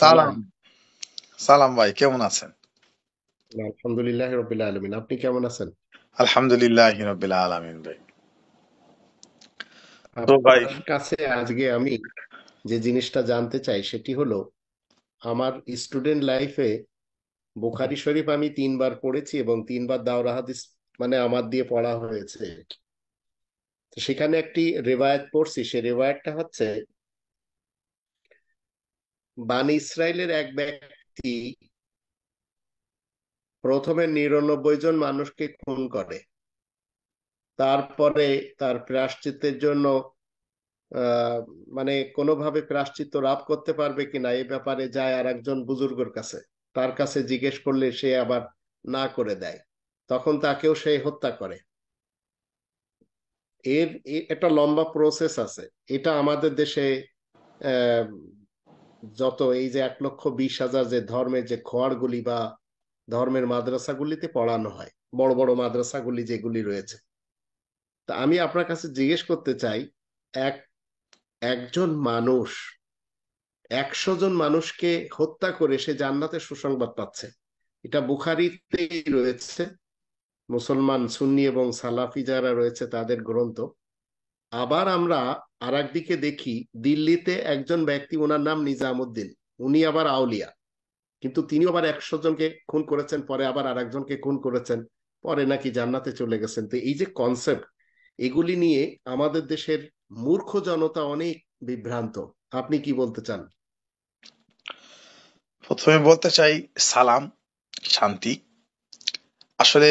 সালাম সালাম ভাই কেমন আছেন আলহামদুলিল্লাহ রবিল আলমিন আপনি কেমন আছেন আলহামদুলিল্লাহ রবিল আলমিন ভাই তো কাছে আজকে আমি যে জিনিসটা জানতে চাই সেটি হলো আমার স্টুডেন্ট লাইফে বুখারি শরীফ আমি তিনবার পড়েছি এবং তিনবার দাওরা হাদিস মানে আমার দিয়ে পড়া হয়েছে সেখানে একটি রেবায়াত পড়ছি সে রেবায়াতটা হচ্ছে বান ইসরায়েলের এক ব্যক্তি প্রথমে নিরানব্বই জন মানুষকে খুন করে তারপরে তার প্রাশ্চিতের জন্য মানে কোনোভাবে প্রাশ্চিত লাভ করতে পারবে কিনা এ ব্যাপারে যায় আর একজন বুজুর্গর কাছে তার কাছে জিজ্ঞেস করলে সে আবার না করে দেয় তখন তাকেও সে হত্যা করে এর একটা লম্বা প্রসেস আছে এটা আমাদের দেশে যত এই যে এক লক্ষ বিশ হাজার যে ধর্মের যে খোয়ারগুলি বা ধর্মের মাদ্রাসাগুলিতে পড়ানো হয় বড় বড় মাদ্রাসাগুলি যেগুলি রয়েছে তা আমি আপনার কাছে জিজ্ঞেস করতে চাই এক একজন মানুষ একশো জন মানুষকে হত্যা করে সে জান্নাতের সুসংবাদ পাচ্ছে এটা বুখারিতেই রয়েছে মুসলমান সুন্নি এবং সালাফি যারা রয়েছে তাদের গ্রন্থ আবার আমরা আর দিকে দেখি দিল্লিতে একজন ব্যক্তি ওনার নাম নিজামুদ্দিন উনি আবার আউলিয়া কিন্তু তিনি আবার একশো জনকে খুন করেছেন পরে আবার আর একজনকে খুন করেছেন পরে নাকি জান্নাতে চলে গেছেন তো এই যে কনসেপ্ট এগুলি নিয়ে আমাদের দেশের মূর্খ জনতা অনেক বিভ্রান্ত আপনি কি বলতে চান প্রথমে বলতে চাই সালাম শান্তি আসলে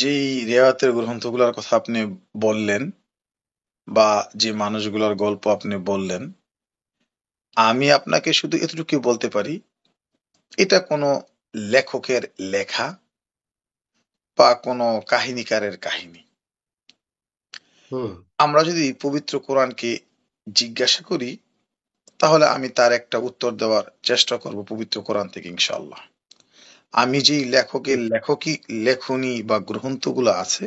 যেই রেওয়াতের গ্রন্থগুলোর কথা আপনি বললেন বা যে মানুষগুলোর গল্প আপনি বললেন, আমি আপনাকে শুধু এতটুকু বলতে পারি, এটা কোনো লেখকের লেখা বা কোনো কাহিনীকারের কাহিনী। আমরা যদি পবিত্র কোরআনকে জিজ্ঞাসা করি, তাহলে আমি তার একটা উত্তর দেওয়ার চেষ্টা করব পবিত্র কোরআন থেকে ইনশাল্লাহ আমি যেই লেখকের লেখকই লেখনী বা গ্রন্থগুলো আছে,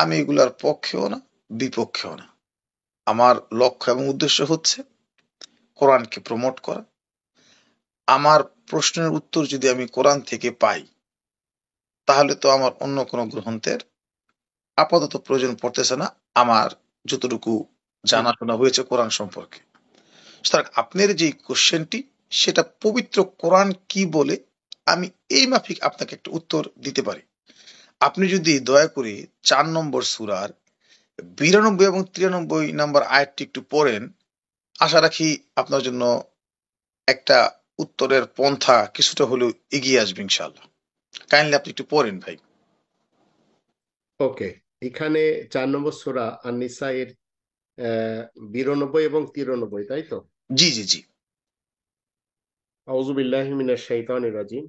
আমি এগুলার পক্ষেও না, বিপক্ষেও না। আমার লক্ষ্য এবং উদ্দেশ্য হচ্ছে কোরআনকে প্রমোট করা আমার প্রশ্নের উত্তর যদি আমি কোরআন থেকে পাই তাহলে তো আমার অন্য কোনো গ্রন্থের আপাতত প্রয়োজন পড়তেছে না আমার যতটুকু জানাশোনা হয়েছে কোরআন সম্পর্কে সুতরাং আপনার যে কোশ্চেনটি সেটা পবিত্র কোরআন কি বলে আমি এই মাফিক আপনাকে একটা উত্তর দিতে পারি আপনি যদি দয়া করে চার নম্বর সুরার বিরানব্বই এবং তিরানব্বই নাম্বার আয়াতটি একটু পড়েন আশা রাখি আপনার জন্য একটা উত্তরের পন্থা কিছুটা হলেও এগিয়ে আসবে ইনশাল্লাহ কাইন্ডলি আপনি একটু পড়েন ভাই ওকে এখানে চার নম্বর সোরা আর নিসাইয়ের বিরানব্বই এবং তিরানব্বই তাই তো জি জি জি আউজুবিল্লাহ মিনাশ শাইতানির রাজিম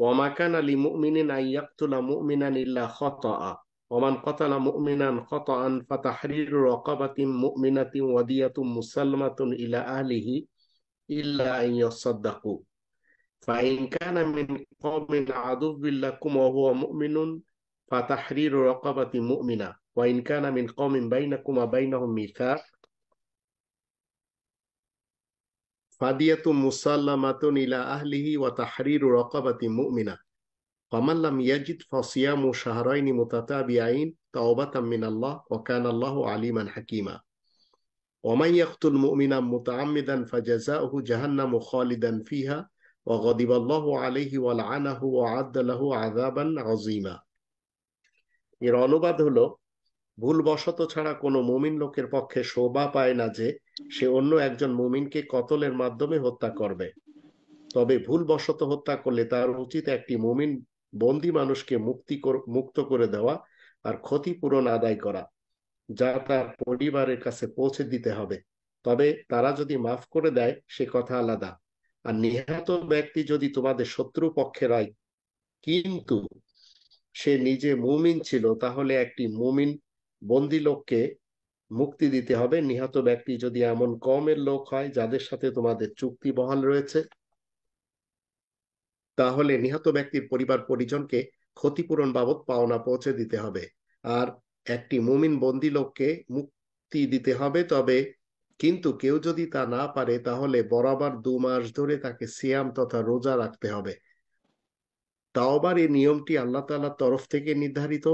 ওয়ামাকান আলী মুমিনিন আইয়াকতুলা মুমিনান ইল্লা খাতাআ ومن قتل مؤمنا خطأ فتحرير رقبة مؤمنة ودية مسلمة إلى أهله إلا أن يصدقوا فإن كان من قوم عدو لكم وهو مؤمن فتحرير رقبة مؤمنة وإن كان من قوم بينكم وبينهم ميثاق فدية مسلمة إلى أهله وتحرير رقبة مؤمنة ফামাল্লাম ইয়াজিদ ফসিয়ামু শাহরাইনি মুতাতাবিআইন তাওবাতাম মিনাল্লাহ ওয়া আলিমান হাকীমা এর অনুবাদ হলো ভুলবশত ছাড়া কোনো মুমিন লোকের পক্ষে শোভা পায় না যে সে অন্য একজন মুমিনকে কতলের মাধ্যমে হত্যা করবে তবে ভুলবশত হত্যা করলে তার উচিত একটি মুমিন বন্দি মানুষকে মুক্তি মুক্ত করে দেওয়া আর ক্ষতিপূরণ আদায় করা যা তার পরিবারের কাছে পৌঁছে দিতে হবে তবে তারা যদি মাফ করে দেয় সে কথা আলাদা আর নিহত ব্যক্তি যদি তোমাদের শত্রু পক্ষে রায় কিন্তু সে নিজে মুমিন ছিল তাহলে একটি মুমিন বন্দি লোককে মুক্তি দিতে হবে নিহত ব্যক্তি যদি এমন কমের লোক হয় যাদের সাথে তোমাদের চুক্তি বহাল রয়েছে তাহলে নিহত ব্যক্তির পরিবার পরিজনকে ক্ষতিপূরণ বাবদ পাওনা পৌঁছে দিতে হবে আর একটি মুমিন বন্দী লোককে মুক্তি দিতে হবে তবে কিন্তু কেউ যদি তা না পারে তাহলে বরাবর দু মাস ধরে তাকে সিয়াম তথা রোজা রাখতে হবে তাওবার এই নিয়মটি আল্লাহ তালার তরফ থেকে নির্ধারিত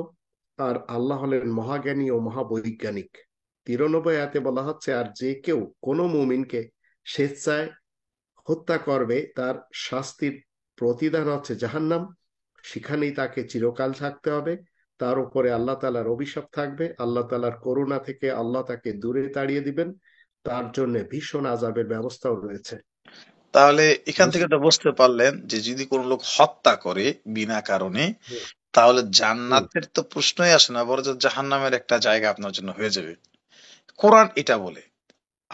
আর আল্লাহ হলেন মহাজ্ঞানী ও মহাবৈজ্ঞানিক তিরানব্বই আতে বলা হচ্ছে আর যে কেউ কোনো মুমিনকে স্বেচ্ছায় হত্যা করবে তার শাস্তির প্রতিদান হচ্ছে জাহান্নাম সেখানেই তাকে চিরকাল থাকতে হবে তার উপরে আল্লাহ তালার অভিশাপ থাকবে আল্লাহ তালার করুণা থেকে আল্লাহ তাকে দূরে তাড়িয়ে দিবেন তার জন্য ভীষণ আজাবের ব্যবস্থাও রয়েছে তাহলে এখান থেকে তো বুঝতে পারলেন যে যদি কোন লোক হত্যা করে বিনা কারণে তাহলে জান্নাতের তো প্রশ্নই আসে না বরজ জাহান নামের একটা জায়গা আপনার জন্য হয়ে যাবে কোরআন এটা বলে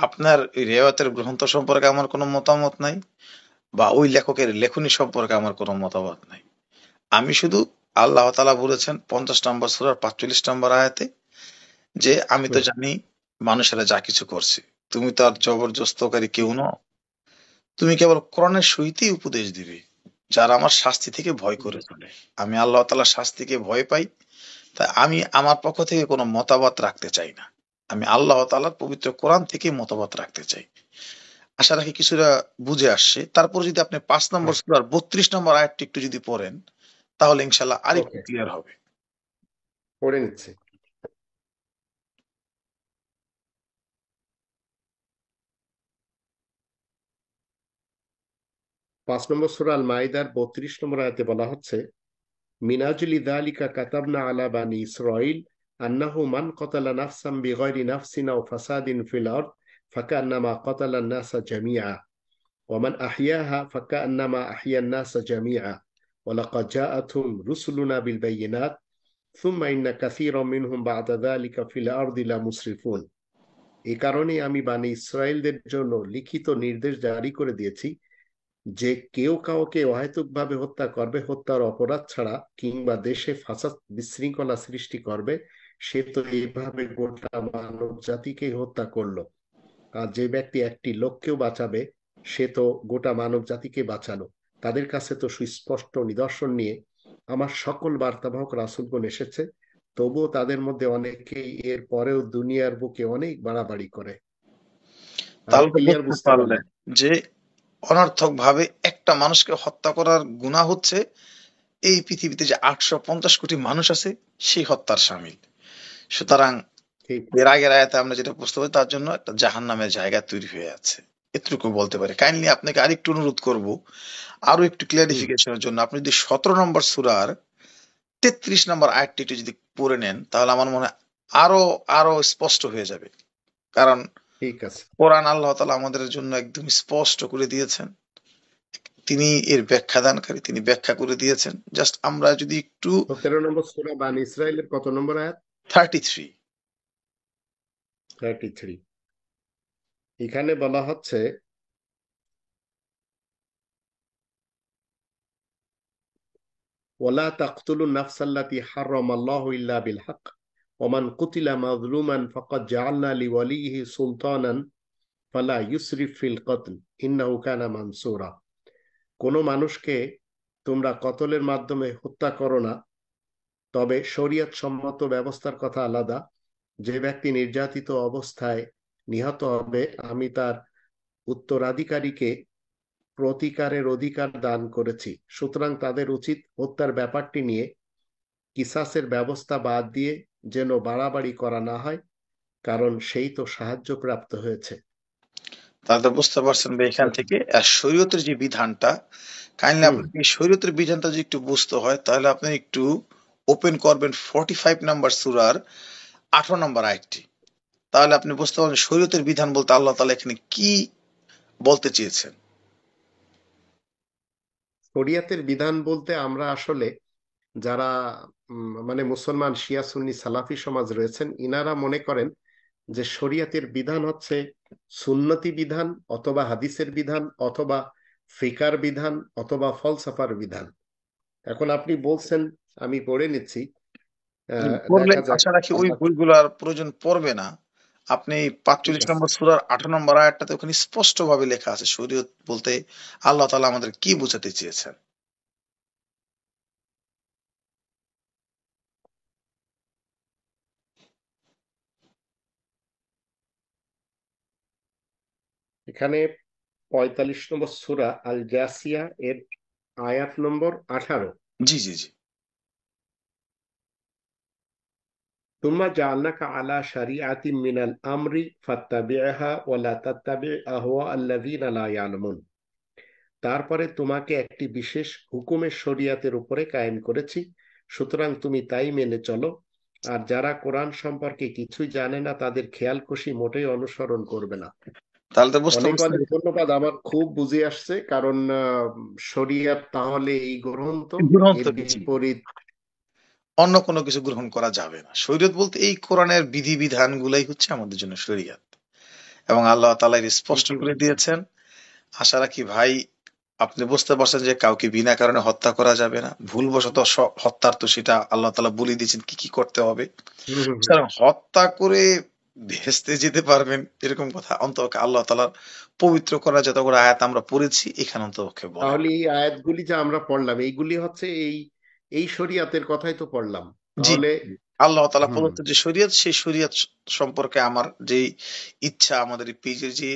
আপনার রেওয়াতের গ্রন্থ সম্পর্কে আমার কোনো মতামত নাই বা ওই লেখকের লেখনী সম্পর্কে আমার কোনো মতামত নাই আমি শুধু আল্লাহ তালা বলেছেন পঞ্চাশ নম্বর সুরার পাঁচচল্লিশ নম্বর আয়াতে যে আমি তো জানি মানুষেরা যা কিছু করছে তুমি তো আর জবরদস্তকারী কেউ ন তুমি কেবল কোরআনের সহিতই উপদেশ দিবে যারা আমার শাস্তি থেকে ভয় করে চলে আমি আল্লাহ তালার শাস্তিকে ভয় পাই তাই আমি আমার পক্ষ থেকে কোনো মতামত রাখতে চাই না আমি আল্লাহ তালার পবিত্র কোরআন থেকে মতামত রাখতে চাই আশা রাখি কিছুটা বুঝে আসছে তারপর যদি আপনি পাঁচ নম্বর সুরার হ্যাঁ। বত্রিশ নম্বর আয়াতটি একটু যদি পড়েন তাহলে ইনশাল্লাহ আরেকটু ক্লিয়ার হবে পড়ে নিচ্ছি পাঁচ নম্বর সুরা আল মাইদার বত্রিশ নম্বর আয়াতে বলা হচ্ছে মিনাজুল ইদালিকা কাতাবনা আলা বানি ইসরাইল আন্নাহু মান কতালা নাফসাম বিগয়রি নাফসিনা ও ফাসাদিন ফিল আর্দ فكأنما قتل الناس جميعا ومن أحياها فكأنما أحيا الناس جميعا ولقد جاءتهم رسلنا بالبينات ثم إن كثيرا منهم بعد ذلك في الأرض لا لمسرفون এ কারণে আমি বাণী ইসরায়েলদের জন্য লিখিত নির্দেশ জারি করে দিয়েছি যে কেউ কাউকে অহেতুকভাবে হত্যা করবে হত্যার অপরাধ ছাড়া কিংবা দেশে ফাঁসা বিশৃঙ্খলা সৃষ্টি করবে সে তো এইভাবে গোটা মানব জাতিকে হত্যা করলো আর যে ব্যক্তি একটি লোককেও বাঁচাবে সে তো গোটা মানব জাতিকে বাঁচালো তাদের কাছে তো সুস্পষ্ট নিদর্শন নিয়ে আমার সকল বার্তাবাহক রাসুলগণ এসেছে তবুও তাদের মধ্যে অনেকেই এর পরেও দুনিয়ার বুকে অনেক বাড়াবাড়ি করে যে অনর্থক ভাবে একটা মানুষকে হত্যা করার গুণা হচ্ছে এই পৃথিবীতে যে আটশো কোটি মানুষ আছে সেই হত্যার সামিল সুতরাং এর আগের আয়াতে আমরা যেটা বুঝতে পারি তার জন্য একটা জাহান নামের জায়গা তৈরি হয়ে আছে এতটুকু বলতে পারি কাইন্ডলি আপনাকে আরেকটু অনুরোধ করব আরো একটু ক্লিয়ারিফিকেশনের জন্য আপনি যদি সতেরো নম্বর সুরার তেত্রিশ নম্বর আয়াতটি একটু যদি পড়ে নেন তাহলে আমার মনে আরো আরো স্পষ্ট হয়ে যাবে কারণ ঠিক আছে কোরআন আল্লাহ তালা আমাদের জন্য একদম স্পষ্ট করে দিয়েছেন তিনি এর ব্যাখ্যা দানকারী তিনি ব্যাখ্যা করে দিয়েছেন জাস্ট আমরা যদি একটু সতেরো নম্বর সুরা বান ইসরায়েলের কত নম্বর আয়াত থার্টি থ্রি থার্টি থ্রি এখানে বলা হচ্ছে ওলা তাকতুলু নাফসাল্লাতি হারম আল্লাহ ইল্লা বিল হক ওমান কুতিলা মাজলুমান ফকত সুলতানান ফালা ইউসরিফ ফিল কতল ইন্নাহু কানা মানসুরা মানুষকে তোমরা কতলের মাধ্যমে হত্যা করো না তবে শরীয়ত সম্মত ব্যবস্থার কথা আলাদা যে ব্যক্তি নির্যাতিত অবস্থায় নিহত হবে আমি তার উত্তরাধিকারীকে প্রতিকারের অধিকার দান করেছি সুতরাং তাদের উচিত হত্যার ব্যাপারটি নিয়ে কিসাসের ব্যবস্থা বাদ দিয়ে যেন বাড়াবাড়ি করা না হয় কারণ সেই তো সাহায্য প্রাপ্ত হয়েছে তাহলে বুঝতে পারছেন যে এখান থেকে শরীয়তের যে বিধানটা কাইন্ডলি আপনি শরীয়তের বিধানটা যদি একটু বুঝতে হয় তাহলে আপনি একটু ওপেন করবেন ফর্টি ফাইভ নাম্বার সুরার আঠারো নম্বর আয়টি তাহলে আপনি বুঝতে পারবেন শরীয়তের বিধান বলতে আল্লাহ তালা এখানে কি বলতে চেয়েছেন শরিয়াতের বিধান বলতে আমরা আসলে যারা মানে মুসলমান শিয়া সুন্নি সালাফি সমাজ রয়েছেন ইনারা মনে করেন যে শরিয়াতের বিধান হচ্ছে সুন্নতি বিধান অথবা হাদিসের বিধান অথবা ফিকার বিধান অথবা ফলসাফার বিধান এখন আপনি বলছেন আমি পড়ে নিচ্ছি হুম, মানে দেখা যাক আশা রাখি ওই আল্লাহ ভুলগুলো আর প্রয়োজন পড়বে না। আপনি ঠিক ৪৫ আছে। নম্বর সূরার আঠারো নম্বর আয়াতটাতে ওখানে স্পষ্ট ভাবে লেখা আছে শরীয়ত বলতে আল্লাহ তাআলা আমাদের কি বোঝাতে চেয়েছেন। এখানে পঁয়তাল্লিশ নম্বর সূরা আল জাসিয়া এর আয়াত নম্বর আঠারো জি, জি, জি। তুম্মা জাআলনাকা আলা শারিআতিন মিনাল আমরি ফাত্তাবি'হা ওয়া লা তাত্তাবি' আহওয়া আল্লাযিনা লা তারপরে তোমাকে একটি বিশেষ হুকুমের শরিয়াতের উপরে কায়েম করেছি সুতরাং তুমি তাই মেনে চলো আর যারা কোরআন সম্পর্কে কিছুই জানে না তাদের খেয়াল খুশি মোটেই অনুসরণ করবে না তাহলে তো বুঝতে ধন্যবাদ আমার খুব বুঝে আসছে কারণ শরিয়াত তাহলে এই গ্রন্থ বিপরীত অন্য কোনো কিছু গ্রহণ করা যাবে না শরীয়ত বলতে এই কোরআনের বিধি বিধিবিধানগুলাই হচ্ছে আমাদের জন্য শরীয়ত এবং আল্লাহ তালা স্পষ্ট করে দিয়েছেন আশা রাখি ভাই আপনি বুঝতে পারছেন যে কাউকে বিনা কারণে হত্যা করা যাবে না ভুলবশত হত্যার তো সেটা আল্লাহ তালা বলে দিয়েছেন কি কি করতে হবে হত্যা করে ভেস্তে যেতে পারবেন এরকম কথা অন্তপক্ষে আল্লাহ তালার পবিত্র করা যতগুলো আয়াত আমরা পড়েছি এখানে অন্তপক্ষে তাহলে এই আয়াতগুলি যা আমরা পড়লাম এইগুলি হচ্ছে এই এই শরিয়াতের কথাই তো পড়লাম তাহলে আল্লাহ তালা প্রদত্ত যে শরিয়ত সেই শরিয়ত সম্পর্কে আমার যে ইচ্ছা আমাদের পেজের যে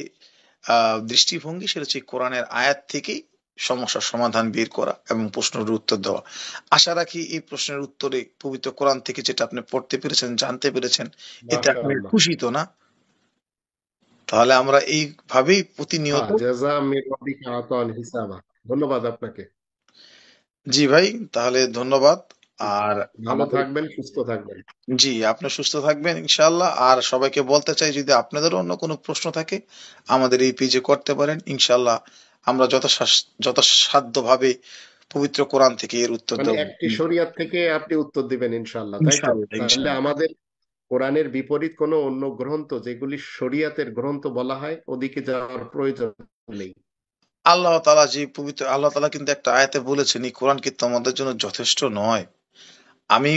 দৃষ্টিভঙ্গি সেটা হচ্ছে কোরআনের আয়াত থেকেই সমস্যার সমাধান বের করা এবং প্রশ্নের উত্তর দেওয়া আশা রাখি এই প্রশ্নের উত্তরে পবিত্র কোরআন থেকে যেটা আপনি পড়তে পেরেছেন জানতে পেরেছেন এতে আপনি খুশি তো না তাহলে আমরা এইভাবেই প্রতিনিয়ত ধন্যবাদ আপনাকে জি ভাই, তাহলে ধন্যবাদ। আর ভালো থাকবেন, সুস্থ থাকবেন। জি, আপনি সুস্থ থাকবেন ইনশাআল্লাহ। আর সবাইকে বলতে চাই যদি আপনাদের অন্য কোনো প্রশ্ন থাকে আমাদের এই পেজে করতে পারেন। ইনশাআল্লাহ আমরা যত সাধ্যভাবে পবিত্র কোরআন থেকে এর উত্তর মানে দেব। একটি শরিয়ত থেকে আপনি উত্তর দিবেন ইনশাআল্লাহ, তাই তো? তাহলে আমাদের কোরআনের বিপরীত কোন অন্য গ্রন্থ যেগুলি শরিয়াতের গ্রন্থ বলা হয় ওদিকে যাওয়ার প্রয়োজন নেই। আল্লাহ তালা যে পবিত্র আল্লাহ তালা কিন্তু একটা আয়াতে বলেছেন এই কোরআন কি তোমাদের জন্য যথেষ্ট নয় আমি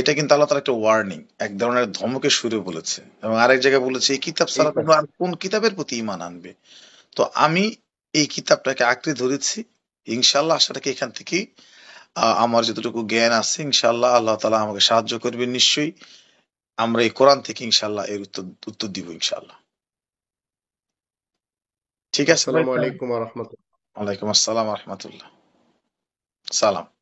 এটা কিন্তু আল্লাহ তালা একটা ওয়ার্নিং এক ধরনের ধমকে সুরে বলেছে এবং আরেক জায়গায় বলেছে এই কিতাব ছাড়া আর কোন কিতাবের প্রতি ইমান আনবে তো আমি এই কিতাবটাকে আঁকড়ে ধরেছি ইনশাল্লাহ আশাটাকে এখান থেকেই আমার যতটুকু জ্ঞান আছে ইনশাল্লাহ আল্লাহ তালা আমাকে সাহায্য করবে নিশ্চয়ই আমরা এই কোরআন থেকে ইনশাল্লাহ এর উত্তর উত্তর দিব ইনশাল্লাহ ঠিক আছে আসসালামু আলাইকুম ওয়া রাহমাতুল্লাহ আলাইকুম আসসালাম ওয়া রাহমাতুল্লাহ সালাম